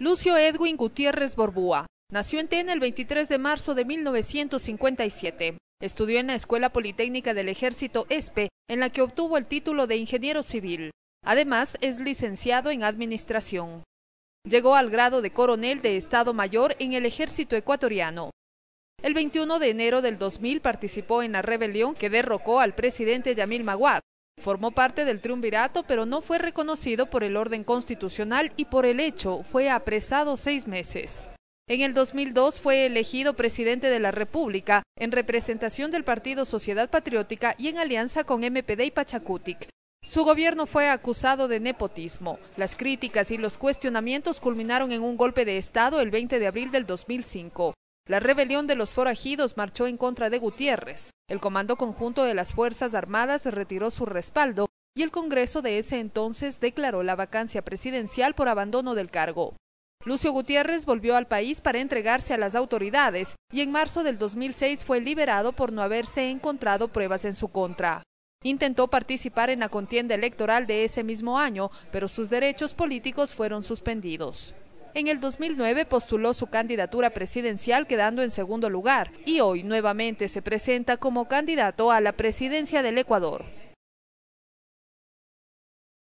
Lucio Edwin Gutiérrez Borbúa nació en Tena el 23 de marzo de 1957. Estudió en la Escuela Politécnica del Ejército ESPE, e, en la que obtuvo el título de ingeniero civil. Además, es licenciado en Administración. Llegó al grado de coronel de Estado Mayor en el Ejército Ecuatoriano. El 21 de enero del 2000 participó en la rebelión que derrocó al presidente Yamil Maguad. Formó parte del triunvirato, pero no fue reconocido por el orden constitucional y por el hecho fue apresado seis meses. En el 2002 fue elegido presidente de la República en representación del Partido Sociedad Patriótica y en alianza con MPD y Pachacutic. Su gobierno fue acusado de nepotismo. Las críticas y los cuestionamientos culminaron en un golpe de Estado el 20 de abril del 2005. La rebelión de los forajidos marchó en contra de Gutiérrez. El Comando Conjunto de las Fuerzas Armadas retiró su respaldo y el Congreso de ese entonces declaró la vacancia presidencial por abandono del cargo. Lucio Gutiérrez volvió al país para entregarse a las autoridades y en marzo del 2006 fue liberado por no haberse encontrado pruebas en su contra. Intentó participar en la contienda electoral de ese mismo año, pero sus derechos políticos fueron suspendidos. En el 2009 postuló su candidatura presidencial quedando en segundo lugar y hoy nuevamente se presenta como candidato a la presidencia del Ecuador.